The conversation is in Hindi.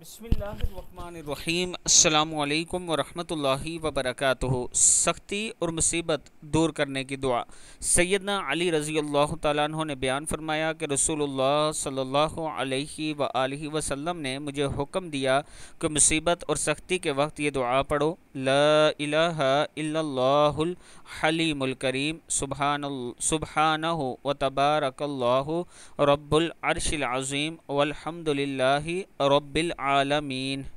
बसमीम अल्लाम वरहमल वबरक सख्ती और मुसीबत दूर करने की दुआ सैदना अली रज़ी तु ने बयान फरमाया कि रसूलुल्लाह सल्लल्लाहु अलैहि वसल्लम ने मुझे हुक्म दिया कि मुसीबत और सख्ती के वक्त ये दुआ पढ़ो हलीमुलकरीम सुबहान सुबहान व तबारकल्लु रब्बुल अर्शिल अज़ीम वल्हम्दुलिल्लाहि रब्बिल आलमीन